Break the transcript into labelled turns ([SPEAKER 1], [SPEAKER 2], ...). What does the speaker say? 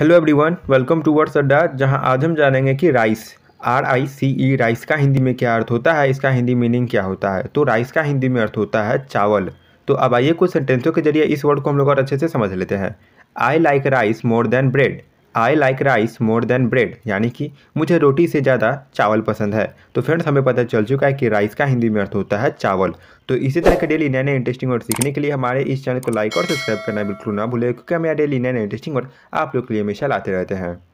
[SPEAKER 1] hello everyone welcome to words Adda जहां आज हम जानेंगे कि rice R I C E rice का हिंदी में क्या अर्थ होता है इसका हिंदी मीनिंग क्या होता है तो राइस का हिंदी में अर्थ होता है चावल तो अब आइए कुछ सेंटेंसों के जरिए इस वर्ड को हम लोग और अच्छे से समझ लेते हैं I like rice more than bread I like rice more than bread यानी कि मुझे रोटी से ज़्यादा चावल पसंद है तो फ्रेंड्स हमें पता चल चुका है कि राइस का हिंदी में अर्थ होता है चावल तो इसी तरह के डेली नए नए इंटरेस्टिंग वर्ड सीखने के लिए हमारे इस चैनल को लाइक और सब्सक्राइब करना बिल्कुल ना भूलें क्योंकि हमारे डेली नए नए इंटरेस्टिंग वर्ड आप लोग के लिए हमेशा लाते रहते हैं